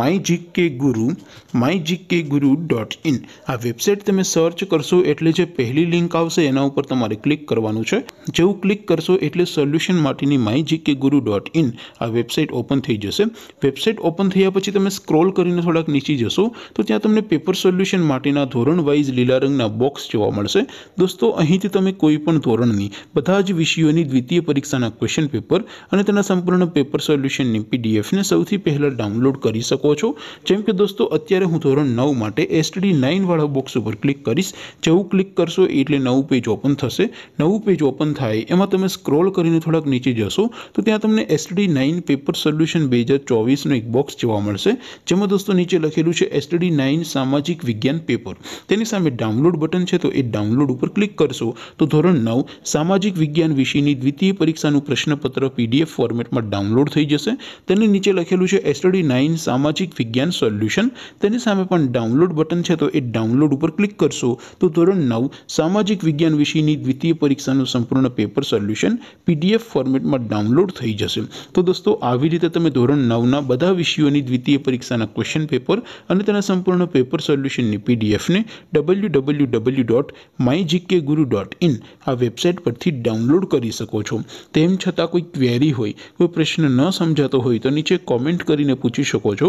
mygkeguru mygkeguru.in આ website તમે search કરશો એટલે જે પહેલી લિંક આવશે એના ઉપર તમારે ક્લિક કરવાનું છે જેઉ ક્લિક કરશો એટલે સોલ્યુશન માટેની mygkeguru.in આ વેબસાઈટ ઓપન થઈ જશે વેબસાઈટ ઓપન થઈયા પછી તમે સ્ક્રોલ કરીને થોડક નીચે જશો તો ત્યાં તમને પેપર સોલ્યુશન માટેના ધોરણ વાઇઝ લીલા રંગના બોક્સ જોવા મળશે દોસ્તો અહીંથી તમે કોઈ પણ ધોરણની બધા જ વિષયોની દ્વિતીય પરીક્ષાના ક્વેશ્ચન પેપર અને તેના સંપૂર્ણ પેપર સોલ્યુશનની પીડીએફ ને સૌથી પહેલા ડાઉનલોડ કરી તો કોચુ જેમ કે દોસ્તો અત્યારે હું ધોરણ 9 માટે STD 9 વાળો બોક્સ ઉપર ક્લિક કરીશ જેઉ ક્લિક કરશો એટલે નવું પેજ ઓપન થશે નવું પેજ ઓપન થાય એમાં તમે સ્ક્રોલ કરીને થોડક નીચે જશો તો ત્યાં તમને STD 9 પેપર સોલ્યુશન 2024 નો એક બોક્સ જોવા મળશે જેમ હું દોસ્તો નીચે લખેલું છે STD 9 સામાજિક વિજ્ઞાન પેપર તેની સામે ડાઉનલોડ બટન છે તો એ ડાઉનલોડ ઉપર ક્લિક કરશો તો ધોરણ 9 સામાજિક વિજ્ઞાન વિષયની દ્વિતીય પરીક્ષાનું પ્રશ્નપત્ર PDF ફોર્મેટમાં ડાઉનલોડ થઈ જશે તેની નીચે લખેલું છે STD 9 સામાજિક વિજ્ઞાન સોલ્યુશન તેની સામે આપણ ડાઉનલોડ બટન છે તો એ ડાઉનલોડ ઉપર ક્લિક કરશો તો ધોરણ 9 સામાજિક વિજ્ઞાન વિષયની દ્વિતીય પરીક્ષાનું સંપૂર્ણ પેપર સોલ્યુશન પીડીએફ ફોર્મેટમાં ડાઉનલોડ થઈ જશે તો દોસ્તો આવી રીતે તમે ધોરણ 9 ના બધા વિષયોની દ્વિતીય પરીક્ષાના ક્વેશ્ચન પેપર અને તેના સંપૂર્ણ પેપર સોલ્યુશનની પીડીએફ ને www.mygkguru.in આ વેબસાઈટ પરથી ડાઉનલોડ કરી શકો છો તેમ છતાં કોઈ ક્વેરી હોય કોઈ પ્રશ્ન ન સમજતો હોય તો નીચે કમેન્ટ કરીને પૂછી શકો છો